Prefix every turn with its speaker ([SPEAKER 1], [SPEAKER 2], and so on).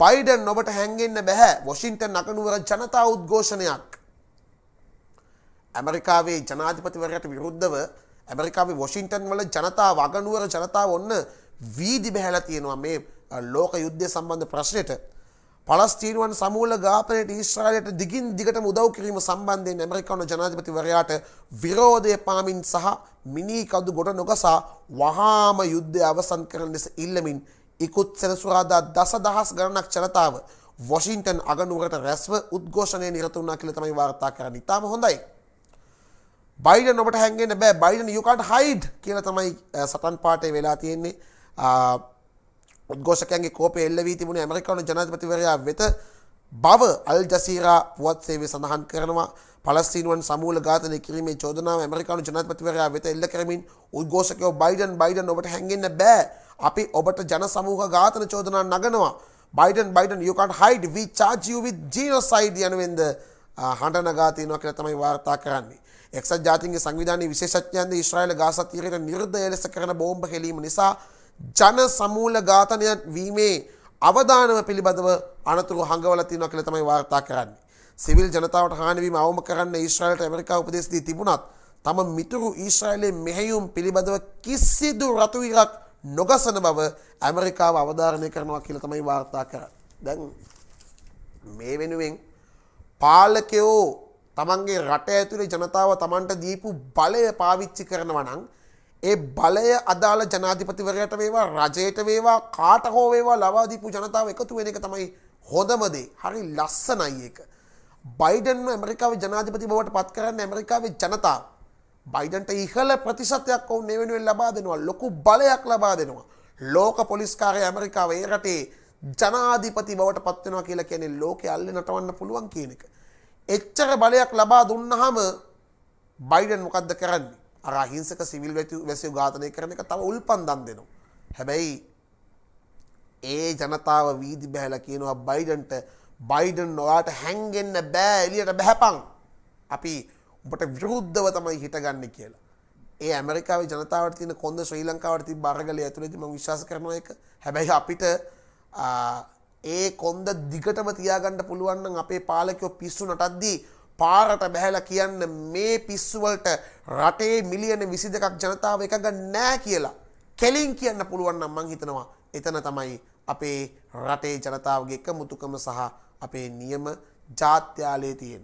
[SPEAKER 1] Biden නොබට හැන්ගෙන්න්න බැහැ Washington නකනුවර ජනතා උද්ඝෝෂණයක්. ඇමරිකාවේ ජනාධිපතිවරයට විරුද්ධව ඇමරිකාවේ වොෂින්ටන් වල ජනතා වගනුවර ජනතාව ඔන්න වීදි බැහැල තියෙනවා මේ ලෝක යුද්ධය සම්බන්ධ ප්‍රශ්නයට පලස්තීනුවන් සමූල ගාපනයට ඊශ්‍රාලයට දිගින් දිගට මුදව් කිරීම සම්බන්ධයෙන් ඇමරිකානු ජනාධිපතිවරයාට විරෝධය පාමින් සහ මිනීකදු ගොඩ නොගසා වහාම යුද්ධය අවසන් කරන ලෙස ඉල්ලමින් ඉකුත් සෙනසුරාදා දස දහස් ගණනක් ජනතාව වොෂින්ටන් අගනුවරට රැස්ව උද්ඝෝෂණය නිරත වුණා කියලා තමයි වාර්තා කරන්නේ. ඊටාම හොඳයි. බයිඩන් ඔබට හැංගෙන්න බෑ. බයිඩන් you can't hide කියලා තමයි සටන් පාඨය වෙලා තියෙන්නේ. උද්ඝෝෂකයන්ගේ කෝපය එල්ල වී තිබුණේ ඇමරිකානු ජනාධිපතිවරයා වෙත බව අල් ජසීරා පුවත් සේවය සඳහන් කරනවා. පලස්තීනුවන් සමූල ඝාතනය කිරීමේ චෝදනාව ඇමරිකානු ජනාධිපතිවරයා වෙත එල්ල කරමින් උද්ඝෝෂකයෝ බයිඩන් බයිඩන් ඔබට හැංගෙන්න බෑ. අපි ඔබට ජන සමූහ ඝාතන චෝදනා නගනවා Biden Biden you can't hide we charge you with genocide යනුවෙන්ද හඬ නගා තියෙනවා කියලා තමයි වාර්තා කරන්නේ එක්සත් ජාතීන්ගේ සංවිධානයේ විශේෂඥයන්ද ඊශ්‍රායල ගාසා තීරයට නිර්දය ලෙස කරන බෝම්බ හෙලීම නිසා ජන සමූල ඝාතනය වීමේ අවධානම පිළිබඳව අනතුරු හඟවල තියෙනවා කියලා තමයි වාර්තා කරන්නේ සිවිල් ජනතාවට හානිවීම අවම කරන්න ඊශ්‍රායලට ඇමරිකාව උපදෙස් දී තිබුණත් තම මිතුරු ඊශ්‍රායලයේ මෙහෙයුම් පිළිබඳව කිසිදු රතු ඉරක් නොගසන බව ඇමරිකාව අවධාරණය කරනවා කියල තමයි වාර්තා කර දැන් මේ වෙනුවෙන් පාලකයෝ තමන්ගේ රට ඇතුළේ ජනතාව තමන්ට දීපු බලය පාවිච්චි කරනවා නං ඒ බලය අදාළ ජනාධිපතිවරයට වේවා රජයට වේවා කාට හෝ වේවා ලවාදීපු ජනතාව එකතු වෙන එක තමයි හොඳමදේ හරි ලස්සනයි එක. බයිඩන්ව ඇමරිකාව ජනාධිපති බවට පත් කරන්න ඇමරිකාවේ ජනතාව බයිඩන්ට ඉහල ප්‍රතිශතයක් ඔවුන් එවෙනුවෙන් ලබා දෙනවා ලොකු බලයක් ලබා දෙනවා. ලෝක පොලිස්කාරය ඇමරිකාව ඒ රටේ ජනාධිපති බවට පත්වෙනවා කියලා කියනෙ ලෝක අල්ලි නටවන්න පුළුවන් කියන එක. එච්චර බලයක් ලබා දුන්නහම බයිඩන් මොකක්ද කරන්න අරහිංසක සිවිල් වැතු වැසිු ඝාතනය කරන එක තව උල්පන් දන් දෙනවා. හැබැයි ඒ ජනතාව වීදි බැහල කියනවා බයිඩන්ට බයිඩන් නොවාට හැන්ගෙන්න්න බෑ එලියට බැහැපං අපි උඹට විරුද්ධව තමයි හිටගන්න කියලා. ඒ ඇමරිකාව ජනතාවට තියන කොඳ ශ්‍රී ලංකාවට ති බරගල ඇතුළෙති ම විශවාස කරන එක හැබැයි අපිට ඒ කොන්ද දිගටම තියාගන්න පුළුවන්න අපේ පාලකයෝ පිස්සු නටද්දී පාරට බැහැල කියන්න මේ පිස්සුවලට රටේ මිලියන විසි දෙකක් ජනතාව එකග නෑ කියලා. කෙලින් කියන්න පුළුවන් අම්මං හිතනවා එතන තමයි අපේ රටේ ජනතාවගේ එක මුතුකම සහ අපේ නියම ජාත්‍යාලේ තියෙන්.